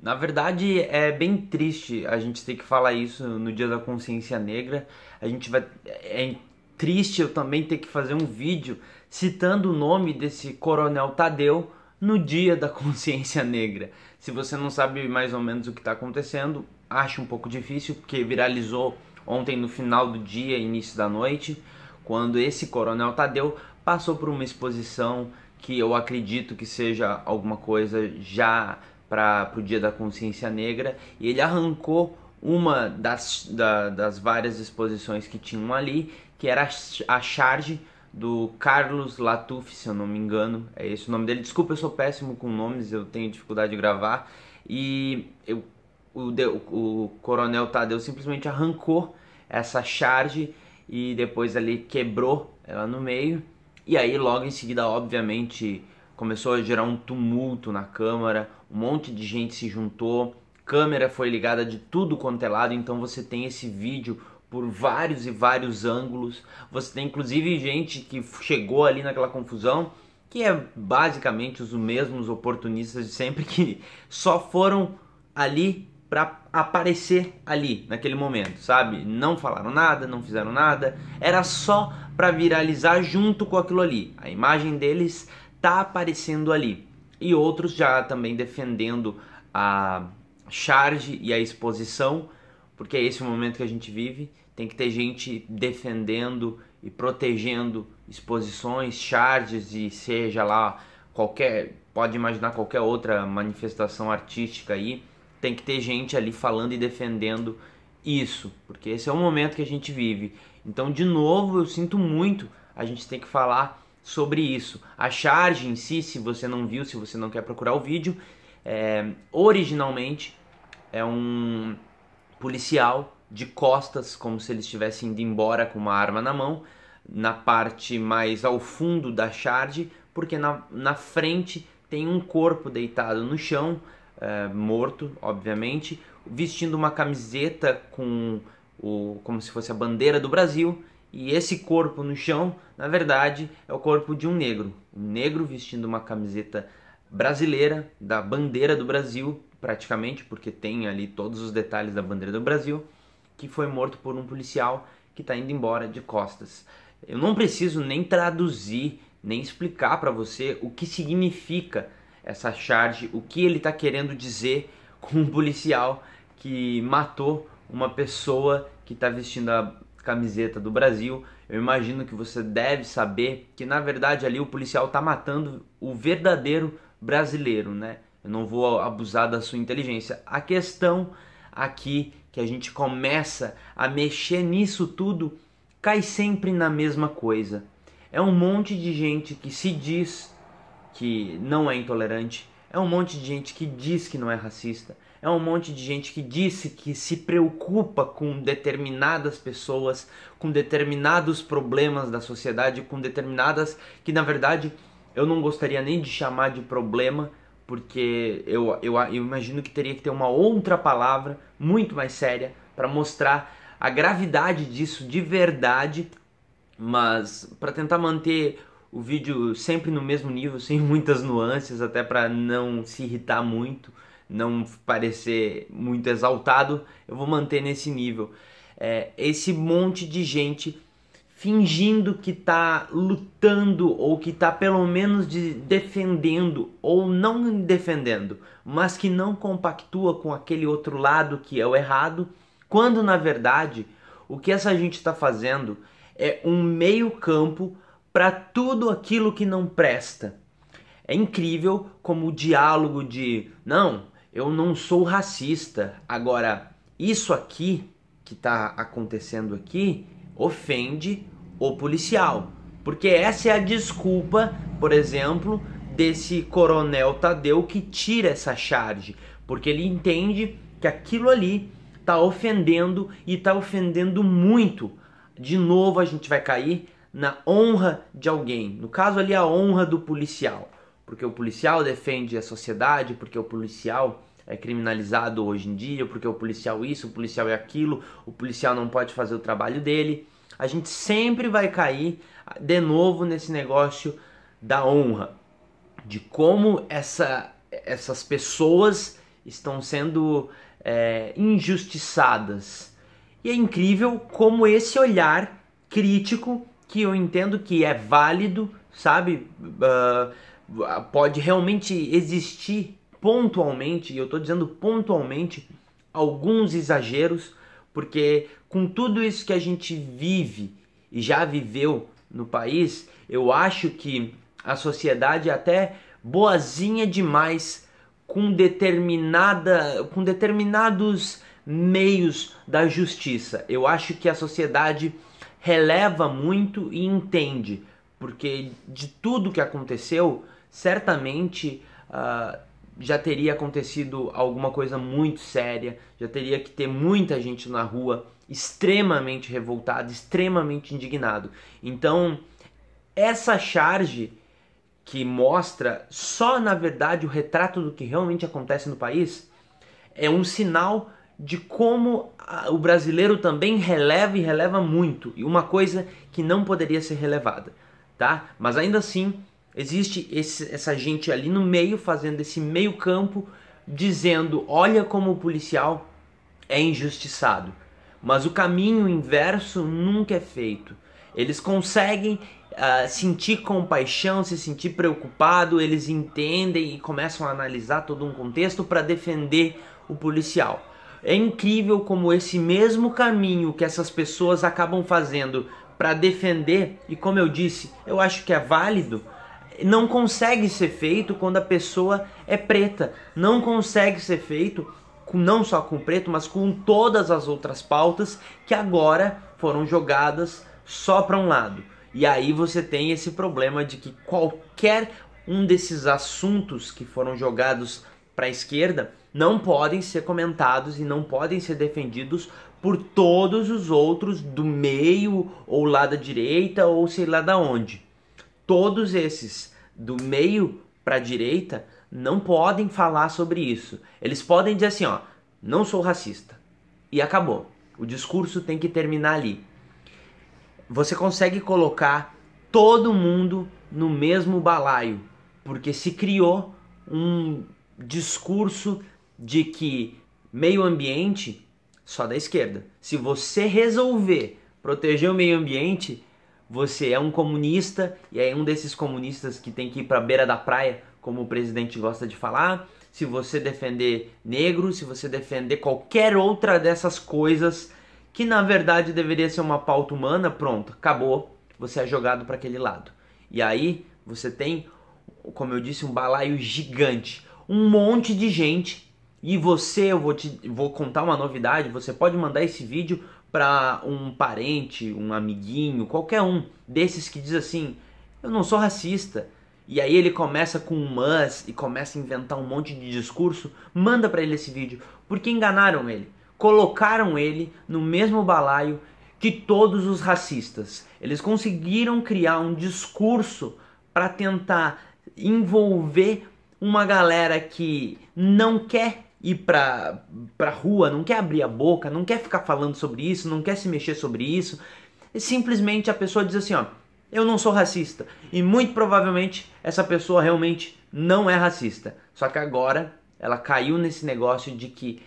Na verdade, é bem triste a gente ter que falar isso no Dia da Consciência Negra. A gente vai é triste eu também ter que fazer um vídeo citando o nome desse Coronel Tadeu no Dia da Consciência Negra. Se você não sabe mais ou menos o que está acontecendo, acho um pouco difícil porque viralizou ontem no final do dia, início da noite, quando esse Coronel Tadeu passou por uma exposição que eu acredito que seja alguma coisa já para o Dia da Consciência Negra e ele arrancou uma das, da, das várias exposições que tinham ali, que era a, charge do Carlos Latuf, se eu não me engano, é esse o nome dele. Desculpa, eu sou péssimo com nomes, eu tenho dificuldade de gravar. E eu, o, o Coronel Tadeu simplesmente arrancou essa charge e depois ali quebrou ela no meio. E aí, logo em seguida, obviamente, começou a gerar um tumulto na Câmara, um monte de gente se juntou, câmera foi ligada de tudo quanto é lado, então você tem esse vídeo por vários e vários ângulos. Você tem inclusive gente que chegou ali naquela confusão, que é basicamente os mesmos oportunistas de sempre que só foram ali para aparecer ali naquele momento, sabe? Não falaram nada, não fizeram nada, era só para viralizar junto com aquilo ali. A imagem deles está aparecendo ali. E outros já também defendendo a charge e a exposição, porque é esse o momento que a gente vive. Tem que ter gente defendendo e protegendo exposições, charges e seja lá qualquer, pode imaginar qualquer outra manifestação artística aí. Tem que ter gente ali falando e defendendo isso, porque esse é o momento que a gente vive. Então, de novo, eu sinto muito, a gente tem que falar sobre isso. A charge em si, se você não viu, se você não quer procurar o vídeo, é, originalmente é um policial de costas, como se ele estivesse indo embora com uma arma na mão, na parte mais ao fundo da charge, porque na, na frente tem um corpo deitado no chão, é, morto, obviamente, vestindo uma camiseta com o, como se fosse a bandeira do Brasil e esse corpo no chão, na verdade, é o corpo de um negro. Um negro vestindo uma camiseta brasileira, da bandeira do Brasil, praticamente, porque tem ali todos os detalhes da bandeira do Brasil, que foi morto por um policial que está indo embora de costas. Eu não preciso nem traduzir, nem explicar para você o que significa essa charge, o que ele está querendo dizer com um policial que matou uma pessoa que está vestindo a camiseta do Brasil, eu imagino que você deve saber que na verdade ali o policial está matando o verdadeiro brasileiro, né? Eu não vou abusar da sua inteligência. A questão aqui que a gente começa a mexer nisso tudo cai sempre na mesma coisa. É um monte de gente que se diz que não é intolerante, é um monte de gente que diz que não é racista, é um monte de gente que disse que se preocupa com determinadas pessoas, com determinados problemas da sociedade, com determinadas que na verdade eu não gostaria nem de chamar de problema, porque eu, eu, eu imagino que teria que ter uma outra palavra muito mais séria para mostrar a gravidade disso de verdade, mas para tentar manter o vídeo sempre no mesmo nível, sem muitas nuances, até para não se irritar muito não parecer muito exaltado, eu vou manter nesse nível. É, esse monte de gente fingindo que está lutando ou que está pelo menos de defendendo ou não defendendo, mas que não compactua com aquele outro lado que é o errado, quando na verdade o que essa gente está fazendo é um meio-campo para tudo aquilo que não presta. É incrível como o diálogo de não, eu não sou racista. Agora, isso aqui que está acontecendo aqui ofende o policial. Porque essa é a desculpa, por exemplo, desse coronel Tadeu que tira essa charge, porque ele entende que aquilo ali está ofendendo e está ofendendo muito. De novo a gente vai cair na honra de alguém, no caso ali a honra do policial, porque o policial defende a sociedade, porque o policial é criminalizado hoje em dia, porque o policial isso, o policial é aquilo, o policial não pode fazer o trabalho dele. A gente sempre vai cair de novo nesse negócio da honra, de como essa, essas pessoas estão sendo é, injustiçadas. E é incrível como esse olhar crítico, que eu entendo que é válido, sabe, uh, pode realmente existir pontualmente, e eu estou dizendo pontualmente, alguns exageros, porque com tudo isso que a gente vive e já viveu no país, eu acho que a sociedade é até boazinha demais com determinada com determinados meios da justiça. Eu acho que a sociedade releva muito e entende, porque de tudo que aconteceu, certamente uh, já teria acontecido alguma coisa muito séria, já teria que ter muita gente na rua extremamente revoltado, extremamente indignado. Então, essa charge que mostra só na verdade o retrato do que realmente acontece no país é um sinal de como o brasileiro também releva e releva muito, e uma coisa que não poderia ser relevada, tá? Mas ainda assim, Existe esse, essa gente ali no meio fazendo esse meio campo, dizendo: olha como o policial é injustiçado. Mas o caminho inverso nunca é feito. Eles conseguem uh, sentir compaixão, se sentir preocupado, eles entendem e começam a analisar todo um contexto para defender o policial. É incrível como esse mesmo caminho que essas pessoas acabam fazendo para defender, e como eu disse, eu acho que é válido, não consegue ser feito quando a pessoa é preta, não consegue ser feito com, não só com preto, mas com todas as outras pautas que agora foram jogadas só para um lado. E aí você tem esse problema de que qualquer um desses assuntos que foram jogados para a esquerda não podem ser comentados e não podem ser defendidos por todos os outros do meio ou lá da direita ou sei lá da onde. Todos esses, do meio para a direita, não podem falar sobre isso. Eles podem dizer assim, ó, não sou racista. E acabou. O discurso tem que terminar ali. Você consegue colocar todo mundo no mesmo balaio, porque se criou um discurso de que meio ambiente só da esquerda. Se você resolver proteger o meio ambiente, você é um comunista e é um desses comunistas que tem que ir para beira da praia, como o presidente gosta de falar. Se você defender negro, se você defender qualquer outra dessas coisas que na verdade deveria ser uma pauta humana, pronto, acabou, você é jogado para aquele lado. E aí você tem, como eu disse, um balaio gigante, um monte de gente. E você, eu vou te vou contar uma novidade, você pode mandar esse vídeo para um parente, um amiguinho, qualquer um desses que diz assim: eu não sou racista. E aí ele começa com um mas e começa a inventar um monte de discurso, manda para ele esse vídeo, porque enganaram ele. Colocaram ele no mesmo balaio que todos os racistas. Eles conseguiram criar um discurso para tentar envolver uma galera que não quer ir pra, pra rua, não quer abrir a boca, não quer ficar falando sobre isso, não quer se mexer sobre isso. Simplesmente a pessoa diz assim, ó, eu não sou racista. E muito provavelmente essa pessoa realmente não é racista. Só que agora ela caiu nesse negócio de que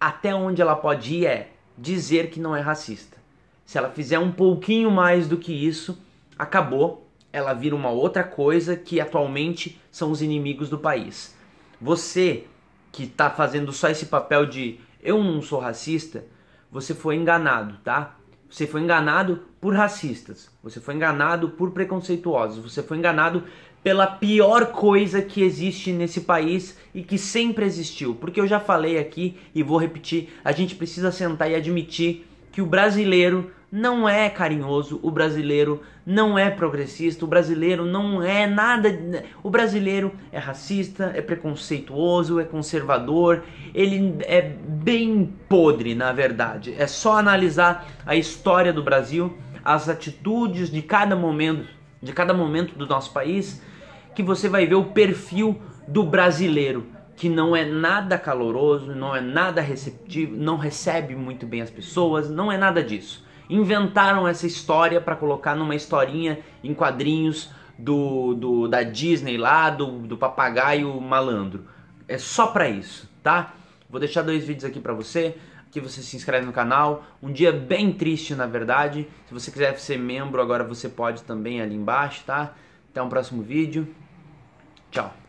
até onde ela pode ir é dizer que não é racista. Se ela fizer um pouquinho mais do que isso, acabou, ela vira uma outra coisa que atualmente são os inimigos do país. Você que está fazendo só esse papel de eu não sou racista, você foi enganado, tá? Você foi enganado por racistas, você foi enganado por preconceituosos, você foi enganado pela pior coisa que existe nesse país e que sempre existiu. Porque eu já falei aqui e vou repetir, a gente precisa sentar e admitir que o brasileiro não é carinhoso, o brasileiro não é progressista, o brasileiro não é nada. Né, o brasileiro é racista, é preconceituoso, é conservador, ele é bem podre, na verdade. É só analisar a história do Brasil, as atitudes de cada momento, de cada momento do nosso país, que você vai ver o perfil do brasileiro que não é nada caloroso, não é nada receptivo, não recebe muito bem as pessoas, não é nada disso inventaram essa história para colocar numa historinha em quadrinhos do, do da Disney lá, do, do papagaio malandro. É só pra isso, tá? Vou deixar dois vídeos aqui pra você que você se inscreve no canal. Um dia bem triste, na verdade. Se você quiser ser membro, agora você pode também ali embaixo, tá? Até o um próximo vídeo. Tchau.